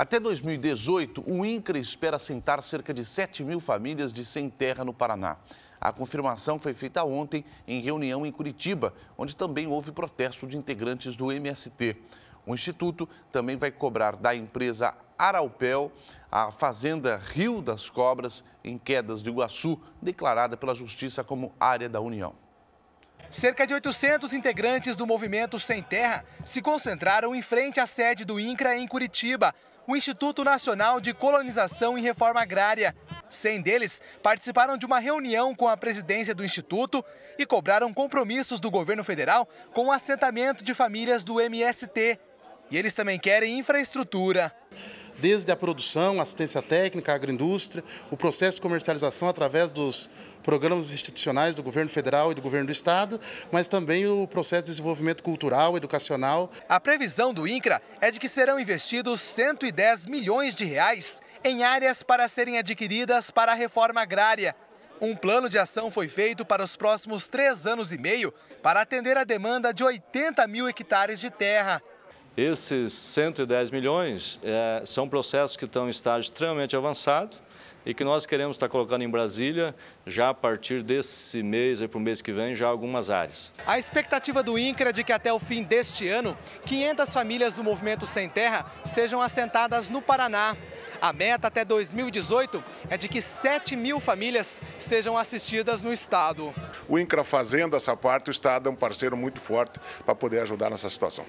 Até 2018, o INCRA espera assentar cerca de 7 mil famílias de sem terra no Paraná. A confirmação foi feita ontem em reunião em Curitiba, onde também houve protesto de integrantes do MST. O Instituto também vai cobrar da empresa Araupel a fazenda Rio das Cobras, em Quedas de Iguaçu, declarada pela Justiça como área da União. Cerca de 800 integrantes do Movimento Sem Terra se concentraram em frente à sede do INCRA em Curitiba, o Instituto Nacional de Colonização e Reforma Agrária. 100 deles participaram de uma reunião com a presidência do Instituto e cobraram compromissos do governo federal com o assentamento de famílias do MST. E eles também querem infraestrutura desde a produção, assistência técnica, agroindústria, o processo de comercialização através dos programas institucionais do governo federal e do governo do estado, mas também o processo de desenvolvimento cultural, educacional. A previsão do INCRA é de que serão investidos 110 milhões de reais em áreas para serem adquiridas para a reforma agrária. Um plano de ação foi feito para os próximos três anos e meio para atender a demanda de 80 mil hectares de terra. Esses 110 milhões é, são processos que estão em estágio extremamente avançado e que nós queremos estar colocando em Brasília já a partir desse mês e para o mês que vem, já algumas áreas. A expectativa do INCRA é de que até o fim deste ano, 500 famílias do Movimento Sem Terra sejam assentadas no Paraná. A meta até 2018 é de que 7 mil famílias sejam assistidas no Estado. O INCRA fazendo essa parte, o Estado é um parceiro muito forte para poder ajudar nessa situação.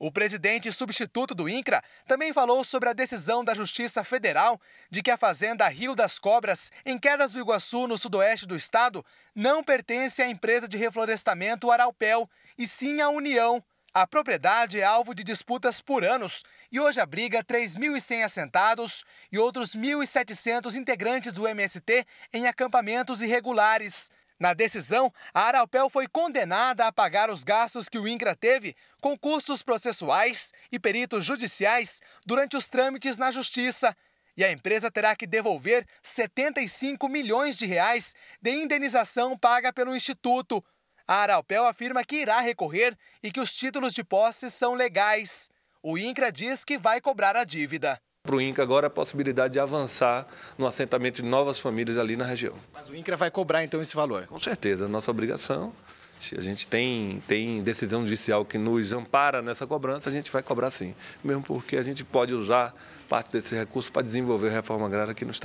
O presidente substituto do INCRA também falou sobre a decisão da Justiça Federal de que a fazenda Rio das Cobras, em Quedas do Iguaçu, no sudoeste do estado, não pertence à empresa de reflorestamento Araupel, e sim à União. A propriedade é alvo de disputas por anos e hoje abriga 3.100 assentados e outros 1.700 integrantes do MST em acampamentos irregulares. Na decisão, a Araupel foi condenada a pagar os gastos que o INCRA teve com custos processuais e peritos judiciais durante os trâmites na Justiça. E a empresa terá que devolver 75 milhões de reais de indenização paga pelo Instituto. A Araupel afirma que irá recorrer e que os títulos de posse são legais. O INCRA diz que vai cobrar a dívida para o INCRA agora a possibilidade de avançar no assentamento de novas famílias ali na região. Mas o INCRA vai cobrar então esse valor? Com certeza, é nossa obrigação. Se a gente tem, tem decisão judicial que nos ampara nessa cobrança, a gente vai cobrar sim. Mesmo porque a gente pode usar parte desse recurso para desenvolver reforma agrária aqui no Estado.